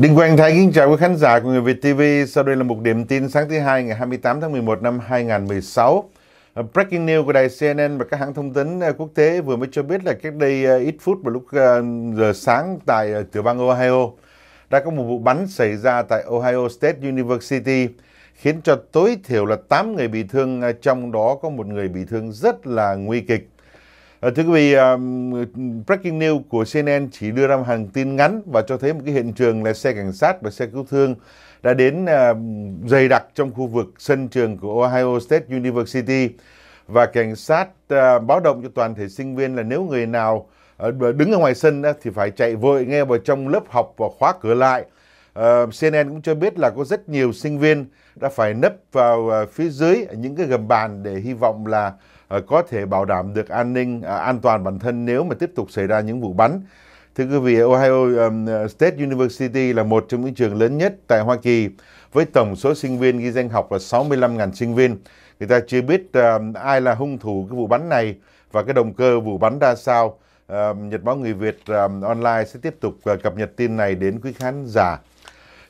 Đinh Quang Thái kính chào quý khán giả của Người Việt TV. Sau đây là một điểm tin sáng thứ hai ngày 28 tháng 11 năm 2016. Ờ, breaking news của đài CNN và các hãng thông tấn ờ, quốc tế vừa mới cho biết là cách đây ờ, ít phút vào lúc giờ sáng tại tiểu bang Ohio đã có một vụ bắn xảy ra tại Ohio State University khiến cho tối thiểu là 8 người bị thương, trong đó có một người bị thương rất là nguy kịch. Ờ, thưa quý vị, um, breaking news của CNN chỉ đưa ra một hàng tin ngắn và cho thấy một cái hiện trường là xe cảnh sát và xe cứu thương đã đến uh, dày đặc trong khu vực sân trường của Ohio State University và cảnh sát uh, báo động cho toàn thể sinh viên là nếu người nào uh, đứng ở ngoài sân uh, thì phải chạy vội nghe vào trong lớp học và khóa cửa lại. Uh, CNN cũng cho biết là có rất nhiều sinh viên đã phải nấp vào uh, phía dưới những cái gầm bàn để hy vọng là Ờ, có thể bảo đảm được an ninh à, an toàn bản thân nếu mà tiếp tục xảy ra những vụ bắn. Thưa quý vị, Ohio um, State University là một trong những trường lớn nhất tại Hoa Kỳ với tổng số sinh viên ghi danh học là 65.000 sinh viên. Người ta chưa biết um, ai là hung thủ cái vụ bắn này và cái động cơ vụ bắn ra sao. Um, nhật báo Người Việt online sẽ tiếp tục uh, cập nhật tin này đến quý khán giả.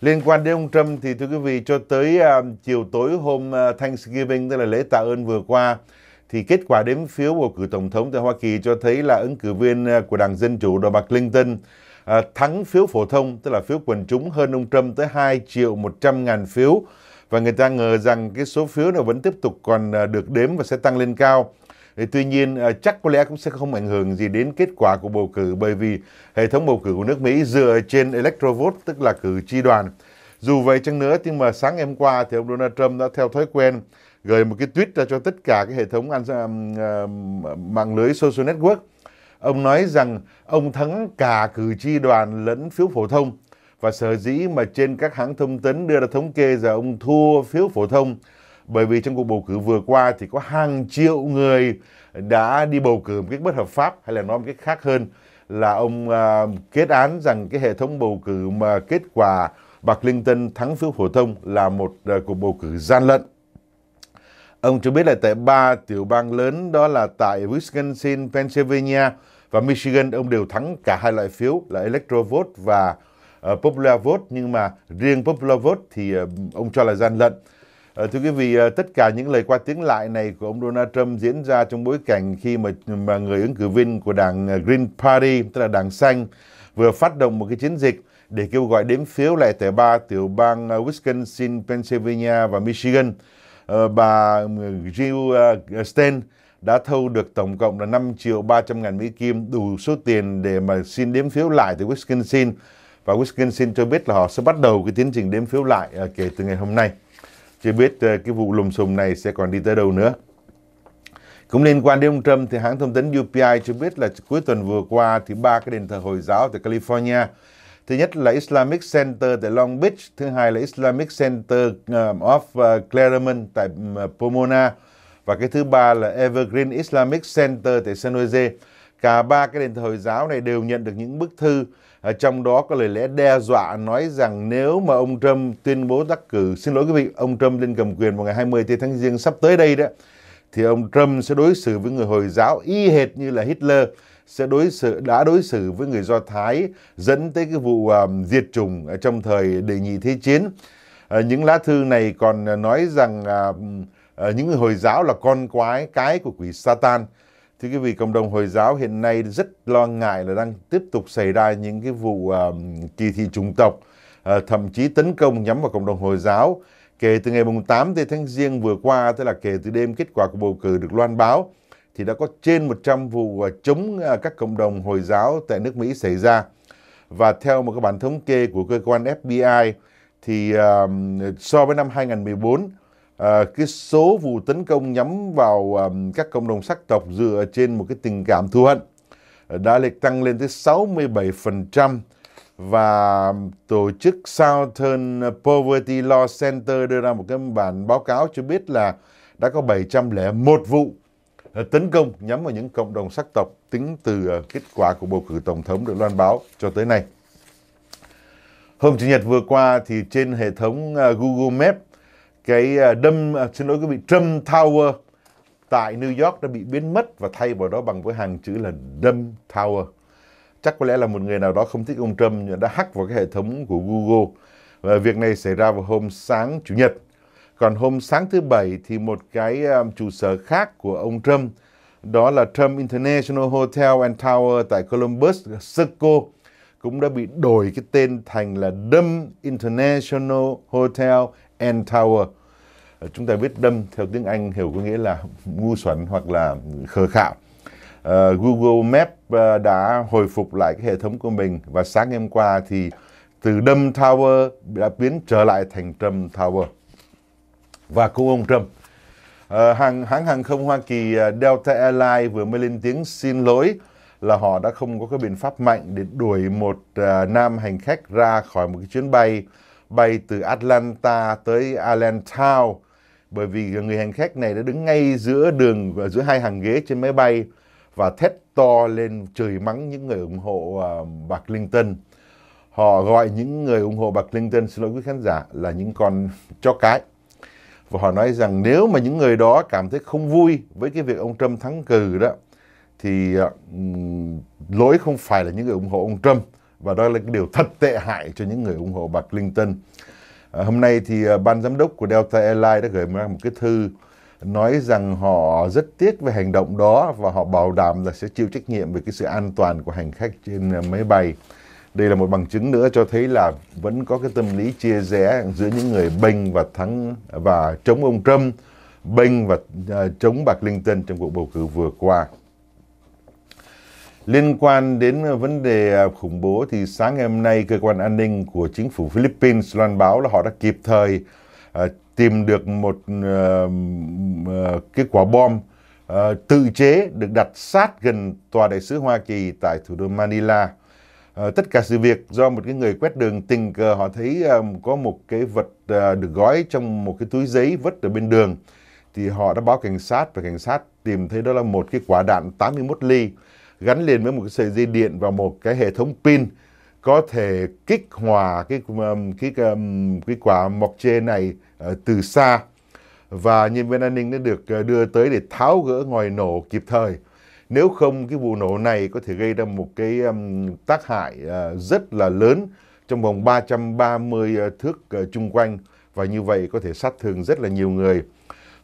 Liên quan đến ông Trump thì thưa quý vị, cho tới chiều tối hôm uh, Thanksgiving, tức là lễ tạ ơn vừa qua, thì kết quả đếm phiếu bầu cử tổng thống tại Hoa Kỳ cho thấy là ứng cử viên à, của Đảng Dân Chủ là bà Clinton à, thắng phiếu phổ thông, tức là phiếu quần chúng hơn ông Trump tới 2 triệu 100 ngàn phiếu. Và người ta ngờ rằng cái số phiếu này vẫn tiếp tục còn à, được đếm và sẽ tăng lên cao. tuy nhiên à, chắc có lẽ cũng sẽ không ảnh hưởng gì đến kết quả của bầu cử bởi vì hệ thống bầu cử của nước Mỹ dựa trên electro vote tức là cử tri đoàn. Dù vậy chăng nữa nhưng mà sáng ngày hôm qua thì ông Donald Trump đã theo thói quen gửi một cái tweet ra cho tất cả cái hệ thống an, uh, mạng lưới social network. Ông nói rằng ông thắng cả cử tri đoàn lẫn phiếu phổ thông và sở dĩ mà trên các hãng thông tấn đưa ra thống kê rằng ông thua phiếu phổ thông bởi vì trong cuộc bầu cử vừa qua thì có hàng triệu người đã đi bầu cử một cách bất hợp pháp hay là nói một cách khác hơn là ông uh, kết án rằng cái hệ thống bầu cử mà kết quả bà Clinton thắng phiếu phổ thông là một uh, cuộc bầu cử gian lận. Ông cho biết là tại ba tiểu bang lớn đó là tại Wisconsin, Pennsylvania và Michigan, ông đều thắng cả hai loại phiếu là electro vote và uh, popular vote. Nhưng mà riêng popular vote thì uh, ông cho là gian lận. Uh, thưa quý vị, uh, tất cả những lời qua tiếng lại này của ông Donald Trump diễn ra trong bối cảnh khi mà, mà người ứng cử viên của đảng Green Party, tức là đảng xanh, vừa phát động một cái chiến dịch để kêu gọi đếm phiếu lại tại ba tiểu bang Wisconsin, Pennsylvania và Michigan. Ờ, bà Jill ờ, Stein đã thu được tổng cộng là 5 triệu 300 ngàn Mỹ Kim đủ số tiền để mà xin đếm phiếu lại từ Wisconsin và Wisconsin cho biết là họ sẽ bắt đầu cái tiến trình đếm phiếu lại ờ, kể từ ngày hôm nay. Chưa biết cái vụ lùm xùm này sẽ còn đi tới đâu nữa. Cũng liên quan đến ông Trump thì hãng thông tấn UPI cho biết là cuối tuần vừa qua thì ba cái đền thờ Hồi giáo tại California Thứ nhất là Islamic Center tại Long Beach, thứ hai là Islamic Center um, of uh, Claremont tại um, Pomona và cái thứ ba là Evergreen Islamic Center tại San Jose. Cả ba cái đền thờ Hồi giáo này đều nhận được những bức thư trong đó có lời lẽ đe dọa nói rằng nếu mà ông Trump tuyên bố đắc cử, xin lỗi quý vị, ông Trump lên cầm quyền vào ngày 20 tháng Giêng sắp tới đây đó, thì ông Trump sẽ đối xử với người Hồi giáo y hệt như là Hitler sẽ đối xử đã đối xử với người Do Thái dẫn tới cái vụ um, diệt chủng trong thời đệ nhị thế chiến. À, những lá thư này còn à, nói rằng à, à, những người Hồi giáo là con quái cái của quỷ Satan. Thì cái vị, cộng đồng Hồi giáo hiện nay rất lo ngại là đang tiếp tục xảy ra những cái vụ à, kỳ thị chủng tộc, à, thậm chí tấn công nhắm vào cộng đồng Hồi giáo. Kể từ ngày 8 tháng riêng vừa qua, tức là kể từ đêm kết quả của bầu cử được loan báo, thì đã có trên 100 vụ à, chống à, các cộng đồng Hồi giáo tại nước Mỹ xảy ra. Và theo một cái bản thống kê của cơ quan FBI thì uh, so với năm 2014, uh, cái số vụ tấn công nhắm vào um, các cộng đồng sắc tộc dựa trên một cái tình cảm thù hận đã lịch tăng lên tới 67% và tổ chức Southern Poverty Law Center đưa ra một cái bản báo cáo cho biết là đã có 701 vụ Ờ, tấn công nhắm vào những cộng đồng sắc tộc tính từ ờ, kết quả của bầu cử tổng thống được loan báo cho tới nay. Hôm Chủ nhật vừa qua thì trên hệ thống ờ, Google Maps, cái đâm, xin lỗi quý vị, Trump Tower tại New York đã bị biến mất và thay vào đó bằng với hàng chữ là Dumb Tower. Chắc có lẽ là một người nào đó không thích ông Trump đã hack vào cái hệ thống của Google. Và việc này xảy ra vào hôm sáng Chủ nhật. Còn hôm sáng thứ Bảy thì một cái um, trụ sở khác của ông Trump, đó là Trump International Hotel and Tower tại Columbus, Circo, cũng đã bị đổi cái tên thành là Dumb International Hotel and Tower. Ờ, chúng ta biết dumb theo tiếng Anh hiểu có nghĩa là ngu xuẩn hoặc là khờ khạo. Uh, Google Maps uh, ờ, đã hồi phục lại cái hệ thống của mình và sáng ngày hôm qua thì từ Dumb Tower đã biến trở lại thành Trump Tower và của ông Trump. À, hàng hãng hàng không Hoa Kỳ ờ, Delta Airlines vừa mới lên tiếng xin lỗi là họ đã không có cái biện pháp mạnh để đuổi một à, nam hành khách ra khỏi một cái chuyến bay bay từ Atlanta tới Allentown bởi vì người hành khách này đã đứng ngay giữa đường giữa hai hàng ghế trên máy bay và thét to lên trời mắng những người ủng hộ à, bà Clinton. Họ gọi những người ủng hộ bà Clinton xin lỗi quý khán giả là những con chó cái và họ nói rằng nếu mà những người đó cảm thấy không vui với cái việc ông Trump thắng cử đó thì uh, lỗi không phải là những người ủng hộ ông Trump và đó là cái điều thật tệ hại cho những người ủng hộ bà Clinton. À, hôm nay thì uh, ban giám đốc của Delta Airlines đã gửi ra một cái thư nói rằng họ rất tiếc về hành động đó và họ bảo đảm là sẽ chịu trách nhiệm về cái sự an toàn của hành khách trên uh, máy bay. Đây là một bằng chứng nữa cho thấy là vẫn có cái tâm lý chia rẽ giữa những người bênh và thắng và chống ông Trump, bênh và uh, chống bà Clinton trong cuộc bầu cử vừa qua. Liên quan đến vấn đề à, khủng bố thì sáng ngày hôm nay cơ quan an ninh của chính phủ Philippines loan báo là họ đã kịp thời uh, tìm được một uh, cái quả bom uh, tự chế được đặt sát gần tòa đại sứ Hoa Kỳ tại thủ đô Manila. Ờ, tất cả sự việc do một cái người quét đường tình cờ họ thấy um, có một cái vật uh, được gói trong một cái túi giấy vứt ở bên đường thì họ đã báo cảnh sát và cảnh sát tìm thấy đó là một cái quả đạn 81 ly gắn liền với một cái sợi dây điện và một cái hệ thống pin có thể kích hòa cái um, cái cái quả mọc chê này uh, từ xa và nhân viên an ninh đã được đưa tới để tháo gỡ ngòi nổ kịp thời nếu không cái vụ nổ này có thể gây ra một cái um, tác hại uh, rất là lớn trong vòng 330 uh, à, thước uh, chung quanh và như vậy có thể sát thương rất là nhiều người.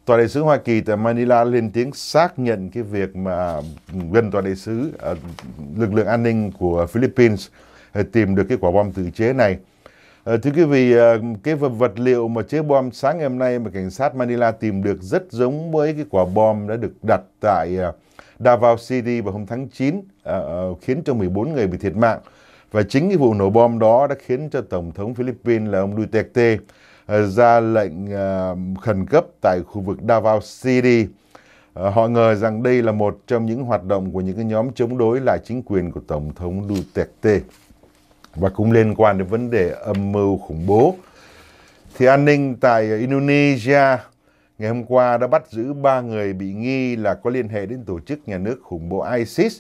Tòa đại sứ Hoa Kỳ tại Manila lên tiếng xác nhận cái việc mà gần tòa đại sứ uh, lực lượng an ninh của Philippines uh, tìm được cái quả bom tự chế này. À, thưa quý vị, ờ, cái vật liệu mà chế bom sáng ngày hôm nay mà cảnh sát Manila tìm được rất giống với cái quả bom đã được đặt tại ờ, Davao City vào hôm tháng 9 khiến cho 14 người bị thiệt mạng. Và chính cái vụ nổ bom đó đã khiến cho Tổng thống Philippines là ông Duterte ra lệnh khẩn cấp tại khu vực Davao City. họ ngờ rằng đây là một trong những hoạt động của những cái nhóm chống đối lại chính quyền của Tổng thống Duterte và cũng liên quan đến vấn đề âm mưu khủng bố. Thì an ninh tại Indonesia ngày hôm qua đã bắt giữ ba người bị nghi là có liên hệ đến tổ chức nhà nước khủng bố ISIS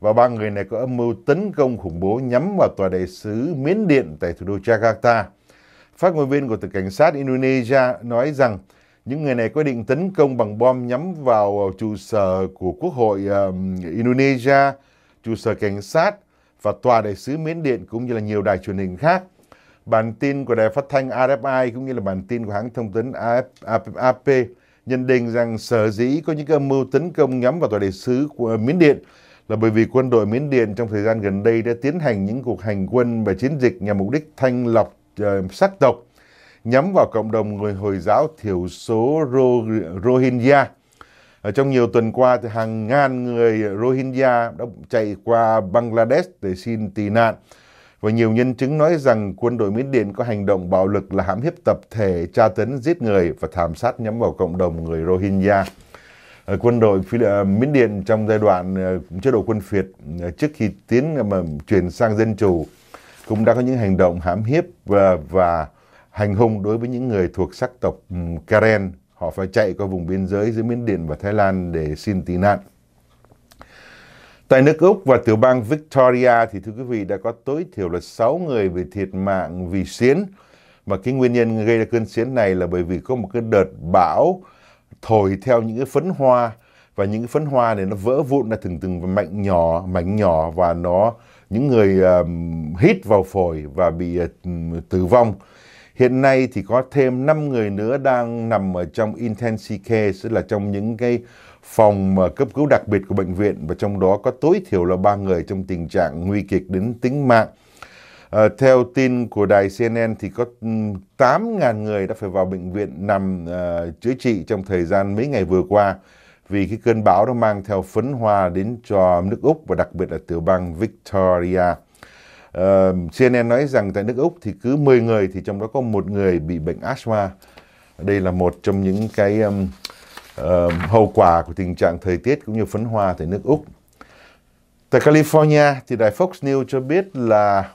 và ba người này có âm mưu tấn công khủng bố nhắm vào tòa đại sứ Miến Điện tại thủ đô Jakarta. Phát ngôn viên của Tổng cảnh sát Indonesia nói rằng những người này có định tấn công bằng bom nhắm vào trụ sở của Quốc hội um, Indonesia, trụ sở cảnh sát và Tòa Đại sứ Miến Điện cũng như là nhiều đài truyền hình khác. Bản tin của đài phát thanh RFI cũng như là bản tin của hãng thông tấn AP nhận định rằng sở dĩ có những âm mưu tấn công nhắm vào Tòa Đại sứ của Miến Điện là bởi vì quân đội Miến Điện trong thời gian gần đây đã tiến hành những cuộc hành quân và chiến dịch nhằm mục đích thanh lọc ờ, sắc tộc nhắm vào cộng đồng người Hồi giáo thiểu số Rohingya trong nhiều tuần qua, thì hàng ngàn người Rohingya đã chạy qua Bangladesh để xin tị nạn. Và nhiều nhân chứng nói rằng quân đội Miến Điện có hành động bạo lực là hãm hiếp tập thể, tra tấn, giết người và thảm sát nhắm vào cộng đồng người Rohingya. Ờ, quân đội ờ, Miến Điện trong giai đoạn ờ, chế độ quân phiệt trước khi tiến mà chuyển sang dân chủ cũng đã có những hành động hãm hiếp và, và hành hung đối với những người thuộc sắc tộc Karen họ phải chạy qua vùng biên giới giữa Miến Điện và Thái Lan để xin tị nạn. Tại nước Úc và tiểu bang Victoria thì thưa quý vị đã có tối thiểu là 6 người bị thiệt mạng vì xiến. và cái nguyên nhân gây ra cơn xiến này là bởi vì có một cái đợt bão thổi theo những cái phấn hoa và những cái phấn hoa này nó vỡ vụn ra từng từng mảnh nhỏ, mảnh nhỏ và nó những người um, hít vào phổi và bị uh, tử vong Hiện nay thì có thêm 5 người nữa đang nằm ở trong intensive care, tức là trong những cái phòng cấp cứu đặc biệt của bệnh viện và trong đó có tối thiểu là 3 người trong tình trạng nguy kịch đến tính mạng. À, theo tin của đài CNN thì có 8.000 người đã phải vào bệnh viện nằm à, chữa trị trong thời gian mấy ngày vừa qua vì cái cơn bão đã mang theo phấn hoa đến cho nước Úc và đặc biệt là tiểu bang Victoria. Uh, ờ, CNN nói rằng tại nước Úc thì cứ 10 người thì trong đó có một người bị bệnh asthma. Đây là một trong những cái um, uh, hậu quả của tình trạng thời tiết cũng như phấn hoa tại nước Úc. Tại California thì đài Fox News cho biết là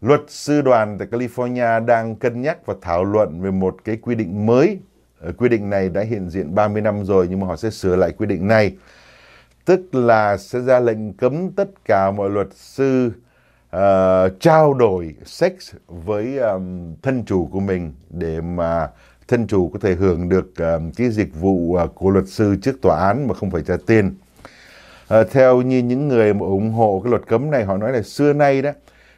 luật sư đoàn tại California đang cân nhắc và thảo luận về một cái quy định mới. Ờ, quy định này đã hiện diện 30 năm rồi nhưng mà họ sẽ sửa lại quy định này. Tức là sẽ ra lệnh cấm tất cả mọi luật sư Ờ, trao đổi sex với um, thân chủ của mình để mà thân chủ có thể hưởng được um, cái dịch vụ uh, của luật sư trước tòa án mà không phải trả tiền. Uh, theo như những người mà ủng hộ cái luật cấm này họ nói là xưa nay đó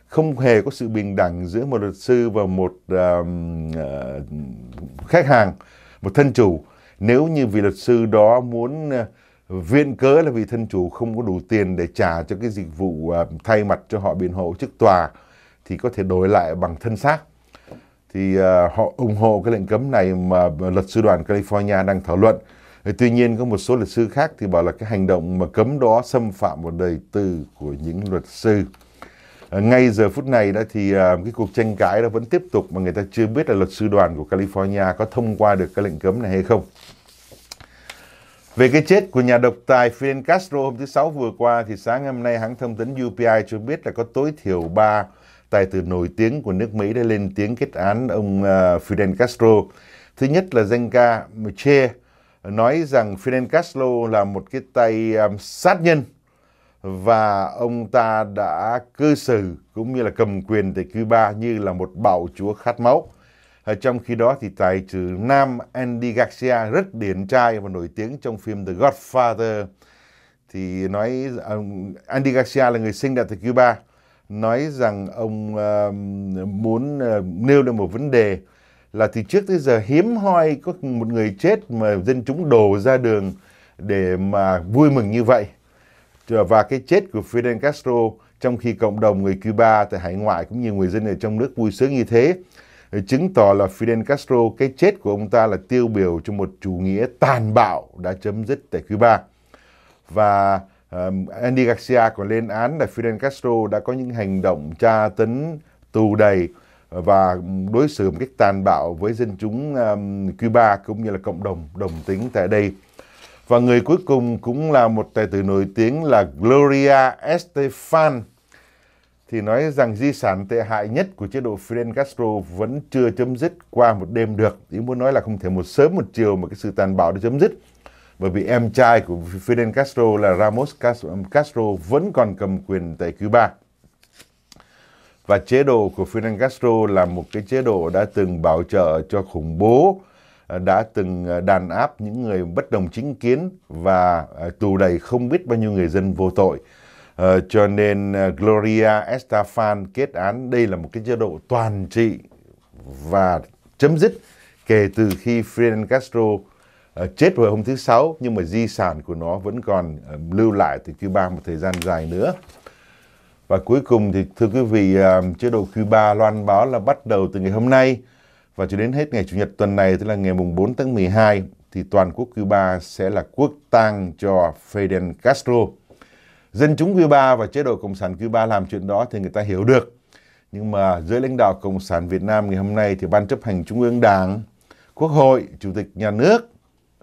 không hề có sự bình đẳng giữa một luật sư và một um, uh, khách hàng, một thân chủ nếu như vị luật sư đó muốn uh, viên cớ là vì thân chủ không có đủ tiền để trả cho cái dịch vụ à, thay mặt cho họ biện hộ trước tòa thì có thể đổi lại bằng thân xác. Thì à, họ ủng hộ cái lệnh cấm này mà luật sư đoàn California đang thảo luận. Ờ, tuy nhiên có một số luật sư khác thì bảo là cái hành động mà cấm đó xâm phạm vào đời tư của những luật sư. Ờ, ngay giờ phút này đó thì à, cái cuộc tranh cãi đó vẫn tiếp tục mà người ta chưa biết là luật sư đoàn của California có thông qua được cái lệnh cấm này hay không. Về cái chết của nhà độc tài Fidel Castro hôm thứ Sáu vừa qua, thì sáng ngày hôm nay hãng thông tấn UPI cho biết là có tối thiểu 3 tài tử nổi tiếng của nước Mỹ đã lên tiếng kết án ông à, Fidel Castro. Thứ nhất là danh ca Che nói rằng Fidel Castro là một cái tay à, sát nhân và ông ta đã cư xử cũng như là cầm quyền tại Cuba như là một bạo chúa khát máu. Ờ, trong khi đó thì tài tử nam Andy Garcia rất điển trai và nổi tiếng trong phim The Godfather thì nói um, Andy Garcia là người sinh ra tại Cuba nói rằng ông uh, muốn uh, nêu lên một vấn đề là từ trước tới giờ hiếm hoi có một người chết mà dân chúng đổ ra đường để mà vui mừng như vậy và cái chết của Fidel Castro trong khi cộng đồng người Cuba tại hải ngoại cũng như người dân ở trong nước vui sướng như thế chứng tỏ là Fidel Castro, cái chết của ông ta là tiêu biểu cho một chủ nghĩa tàn bạo đã chấm dứt tại Cuba. Và um, Andy Garcia còn lên án là Fidel Castro đã có những hành động tra tấn tù đầy và đối xử một cách tàn bạo với dân chúng um, Cuba cũng như là cộng đồng đồng tính tại đây. Và người cuối cùng cũng là một tài tử nổi tiếng là Gloria Estefan thì nói rằng di sản tệ hại nhất của chế độ Fidel Castro vẫn chưa chấm dứt qua một đêm được. Ý muốn nói là không thể một sớm một chiều mà cái sự tàn bạo đã chấm dứt. Bởi vì em trai của Fidel Castro là Ramos Castro vẫn còn cầm quyền tại Cuba. Và chế độ của Fidel Castro là một cái chế độ đã từng bảo trợ cho khủng bố, đã từng à, đàn áp những người bất đồng chính kiến và à, tù đầy không biết bao nhiêu người dân vô tội. Ờ, cho nên ờ, Gloria Estefan kết án đây là một cái chế độ toàn trị và chấm dứt kể từ khi Fidel Castro uh, chết vào hôm thứ Sáu nhưng mà di sản của nó vẫn còn uh, lưu lại từ Cuba một thời gian dài nữa. Và cuối cùng thì thưa quý vị, uh, chế độ Cuba loan báo là bắt đầu từ ngày hôm nay và cho đến hết ngày Chủ nhật tuần này, tức là ngày mùng 4 tháng 12, thì toàn quốc Cuba sẽ là quốc tang cho Fidel Castro dân chúng Cuba và chế độ Cộng sản Cuba làm chuyện đó thì người ta hiểu được. Nhưng mà dưới lãnh đạo Cộng sản Việt Nam ngày hôm nay thì Ban chấp hành Trung ương Đảng, Quốc hội, Chủ tịch Nhà nước,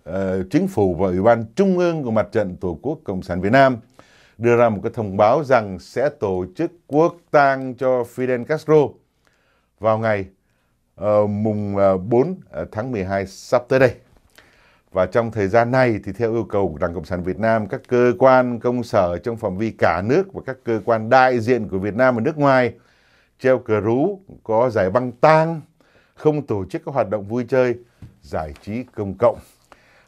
uh, Chính phủ và Ủy ban Trung ương của Mặt trận Tổ quốc Cộng sản Việt Nam đưa ra một cái thông báo rằng sẽ tổ chức quốc tang cho Fidel Castro vào ngày uh, mùng 4 ờ, tháng 12 sắp tới đây. Và trong thời gian này thì theo yêu cầu của Đảng Cộng sản Việt Nam, các cơ quan công sở trong phạm vi cả nước và các cơ quan đại diện của Việt Nam ở nước ngoài treo cờ rú, có giải băng tang, không tổ chức các hoạt động vui chơi, giải trí công cộng.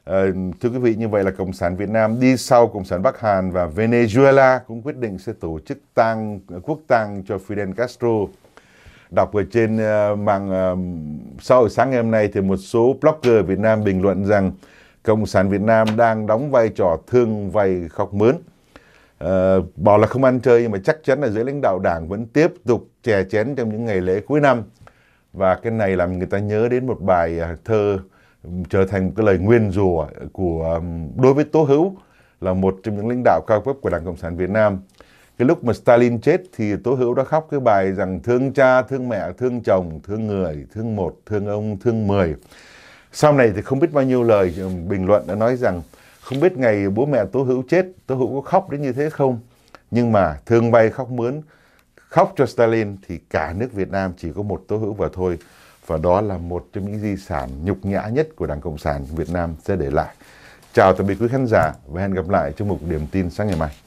À, thưa quý vị, như vậy là Cộng sản Việt Nam đi sau Cộng sản Bắc Hàn và Venezuela cũng quyết định sẽ tổ chức tang quốc tang cho Fidel Castro. Đọc ở trên uh, mạng uh, ờ, sau sáng ngày hôm nay thì một số blogger Việt Nam bình luận rằng Cộng sản Việt Nam đang đóng vai trò thương vay khóc mướn. À, ờ, bảo là không ăn chơi nhưng mà chắc chắn là dưới lãnh đạo đảng vẫn tiếp tục chè chén trong những ngày lễ cuối năm. Và cái này làm người ta nhớ đến một bài à, thơ trở thành một cái lời nguyên rùa của đối với Tố Hữu là một trong những lãnh đạo cao cấp của Đảng Cộng sản Việt Nam. Cái lúc mà Stalin chết thì Tố Hữu đã khóc cái bài rằng thương cha, thương mẹ, thương chồng, thương người, thương một, thương ông, thương mười sau này thì không biết bao nhiêu lời ừ, bình luận đã nói rằng không biết ngày bố mẹ tố hữu chết tố hữu có khóc đến như thế không nhưng mà thương bay khóc mướn khóc cho stalin thì cả nước việt nam chỉ có một tố hữu và thôi và đó là một trong những di sản nhục nhã nhất của đảng cộng sản việt nam sẽ để lại chào tạm biệt quý khán giả và hẹn gặp lại trong mục điểm tin sáng ngày mai